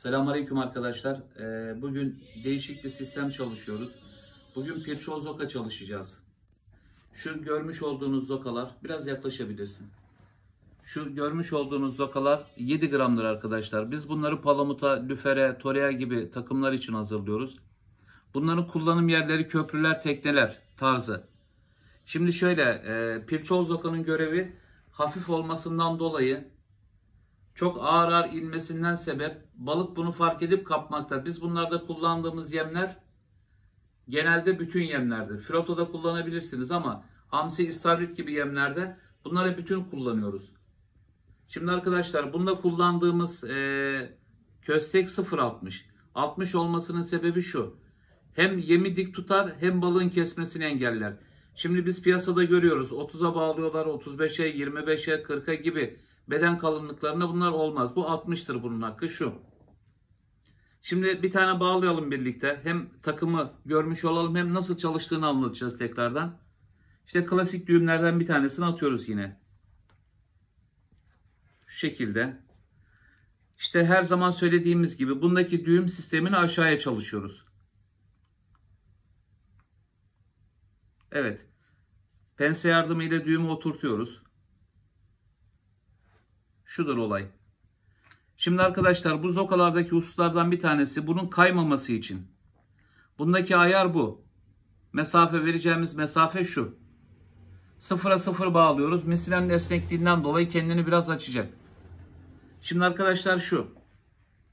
Selamünaleyküm arkadaşlar. Ee, bugün değişik bir sistem çalışıyoruz. Bugün Pirço Zoka çalışacağız. Şu görmüş olduğunuz zokalar biraz yaklaşabilirsin. Şu görmüş olduğunuz zokalar 7 gramdır arkadaşlar. Biz bunları palamuta, lüfere, torea gibi takımlar için hazırlıyoruz. Bunların kullanım yerleri köprüler, tekneler tarzı. Şimdi şöyle, e, Pirçoğuz görevi hafif olmasından dolayı çok ağır ağır inmesinden sebep balık bunu fark edip kapmakta. Biz bunlarda kullandığımız yemler genelde bütün yemlerdir. Filotoda kullanabilirsiniz ama hamsi, istavrit gibi yemlerde bunları bütün kullanıyoruz. Şimdi arkadaşlar bunda kullandığımız e, köstek 0.60. 60 olmasının sebebi şu. Hem yemi dik tutar hem balığın kesmesini engeller. Şimdi biz piyasada görüyoruz 30'a bağlıyorlar 35'e 25'e 40'a gibi beden kalınlıklarına bunlar olmaz. Bu 60'tır bunun hakkı şu. Şimdi bir tane bağlayalım birlikte. Hem takımı görmüş olalım hem nasıl çalıştığını anlatacağız tekrardan. İşte klasik düğümlerden bir tanesini atıyoruz yine. Şu şekilde. İşte her zaman söylediğimiz gibi bundaki düğüm sistemini aşağıya çalışıyoruz. Evet. Pense yardımıyla düğümü oturtuyoruz. Şudur olay. Şimdi arkadaşlar bu zokalardaki hususlardan bir tanesi bunun kaymaması için. Bundaki ayar bu. Mesafe vereceğimiz mesafe şu. Sıfıra sıfır bağlıyoruz. Misilenin esnekliğinden dolayı kendini biraz açacak. Şimdi arkadaşlar şu.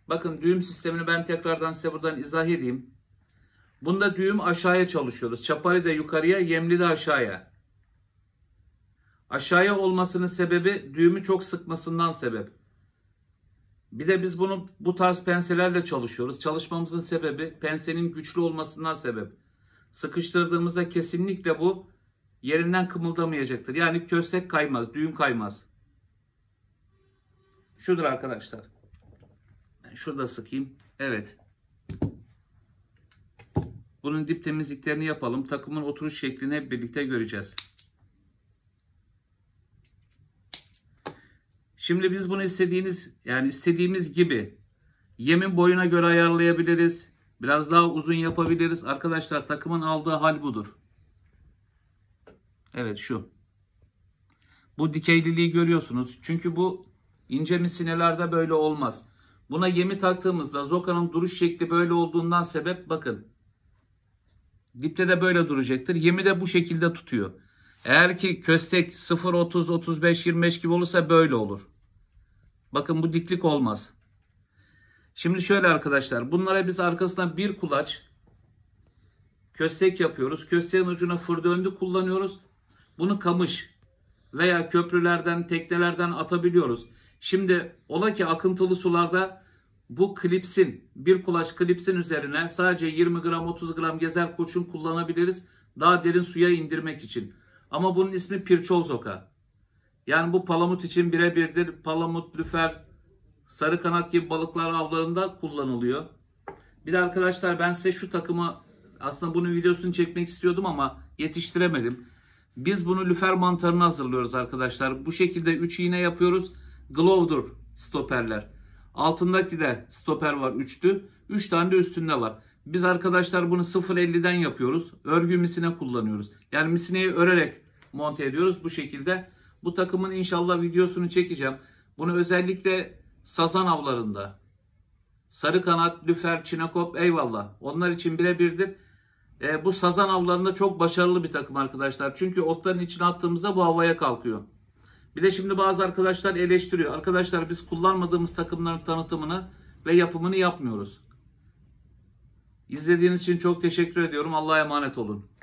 Bakın düğüm sistemini ben tekrardan size buradan izah edeyim. Bunda düğüm aşağıya çalışıyoruz. Çapari de yukarıya, yemli de aşağıya. Aşağıya olmasının sebebi düğümü çok sıkmasından sebep. Bir de biz bunu bu tarz penselerle çalışıyoruz. Çalışmamızın sebebi pensenin güçlü olmasından sebep. Sıkıştırdığımızda kesinlikle bu yerinden kımıldamayacaktır. Yani köstek kaymaz, düğüm kaymaz. Şudur arkadaşlar. şurada sıkayım. Evet. Bunun dip temizliklerini yapalım. Takımın oturuş şeklini hep birlikte göreceğiz. Şimdi biz bunu istediğiniz yani istediğimiz gibi yemin boyuna göre ayarlayabiliriz. Biraz daha uzun yapabiliriz. Arkadaşlar takımın aldığı hal budur. Evet şu. Bu dikeyliliği görüyorsunuz. Çünkü bu ince misinelerde böyle olmaz. Buna yemi taktığımızda Zoka'nın duruş şekli böyle olduğundan sebep bakın. Dipte de böyle duracaktır. Yemi de bu şekilde tutuyor. Eğer ki köstek 0, 30, 35, 25 gibi olursa böyle olur. Bakın bu diklik olmaz. Şimdi şöyle arkadaşlar. Bunlara biz arkasına bir kulaç köstek yapıyoruz. Kösteğin ucuna fır döndü kullanıyoruz. Bunu kamış veya köprülerden, teknelerden atabiliyoruz. Şimdi ola ki akıntılı sularda bu klipsin, bir kulaç klipsin üzerine sadece 20 gram 30 gram gezer kurşun kullanabiliriz. Daha derin suya indirmek için. Ama bunun ismi pirçolzoka. Yani bu palamut için birebirdir. Palamut, lüfer, sarı kanat gibi balıklar avlarında kullanılıyor. Bir de arkadaşlar ben size şu takımı aslında bunun videosunu çekmek istiyordum ama yetiştiremedim. Biz bunu lüfer mantarını hazırlıyoruz arkadaşlar. Bu şekilde 3 iğne yapıyoruz. Glove'dur stoperler. Altındaki de stoper var 3'tü. 3 tane de üstünde var. Biz arkadaşlar bunu 0.50'den yapıyoruz. Örgü misine kullanıyoruz. Yani misineyi örerek monte ediyoruz. Bu şekilde bu takımın inşallah videosunu çekeceğim. Bunu özellikle Sazan avlarında. Sarı kanat, Lüfer, Çinakop eyvallah. Onlar için birebirdir. E, bu Sazan avlarında çok başarılı bir takım arkadaşlar. Çünkü otların içine attığımızda bu havaya kalkıyor. Bir de şimdi bazı arkadaşlar eleştiriyor. Arkadaşlar biz kullanmadığımız takımların tanıtımını ve yapımını yapmıyoruz. İzlediğiniz için çok teşekkür ediyorum. Allah'a emanet olun.